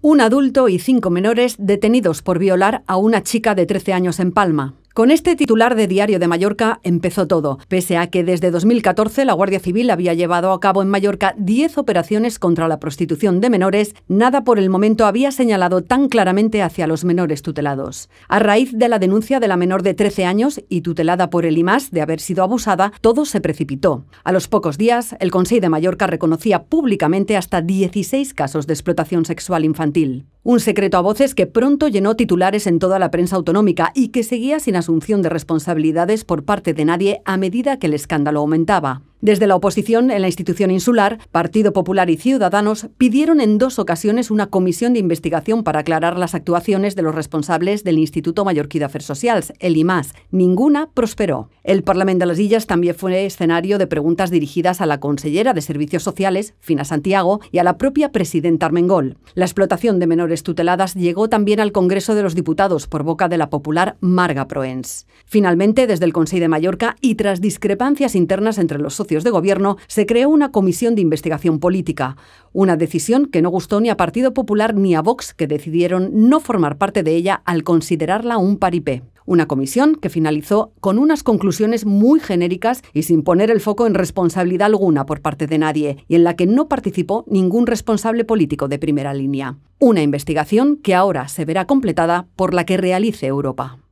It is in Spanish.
Un adulto y cinco menores detenidos por violar a una chica de 13 años en Palma. Con este titular de Diario de Mallorca empezó todo, pese a que desde 2014 la Guardia Civil había llevado a cabo en Mallorca 10 operaciones contra la prostitución de menores, nada por el momento había señalado tan claramente hacia los menores tutelados. A raíz de la denuncia de la menor de 13 años y tutelada por el IMAS de haber sido abusada, todo se precipitó. A los pocos días, el Consejo de Mallorca reconocía públicamente hasta 16 casos de explotación sexual infantil. Un secreto a voces que pronto llenó titulares en toda la prensa autonómica y que seguía sin asumir asunción de responsabilidades por parte de nadie a medida que el escándalo aumentaba. Desde la oposición en la institución insular, Partido Popular y Ciudadanos pidieron en dos ocasiones una comisión de investigación para aclarar las actuaciones de los responsables del Instituto Mallorquí d'Afers Sociales, el IMAS. Ninguna prosperó. El Parlamento de las Illas también fue escenario de preguntas dirigidas a la consellera de Servicios Sociales, Fina Santiago, y a la propia presidenta Armengol. La explotación de menores tuteladas llegó también al Congreso de los Diputados por boca de la popular Marga Proens. Finalmente, desde el Consejo de Mallorca y tras discrepancias internas entre los de gobierno, se creó una comisión de investigación política, una decisión que no gustó ni a Partido Popular ni a Vox, que decidieron no formar parte de ella al considerarla un paripé. Una comisión que finalizó con unas conclusiones muy genéricas y sin poner el foco en responsabilidad alguna por parte de nadie, y en la que no participó ningún responsable político de primera línea. Una investigación que ahora se verá completada por la que realice Europa.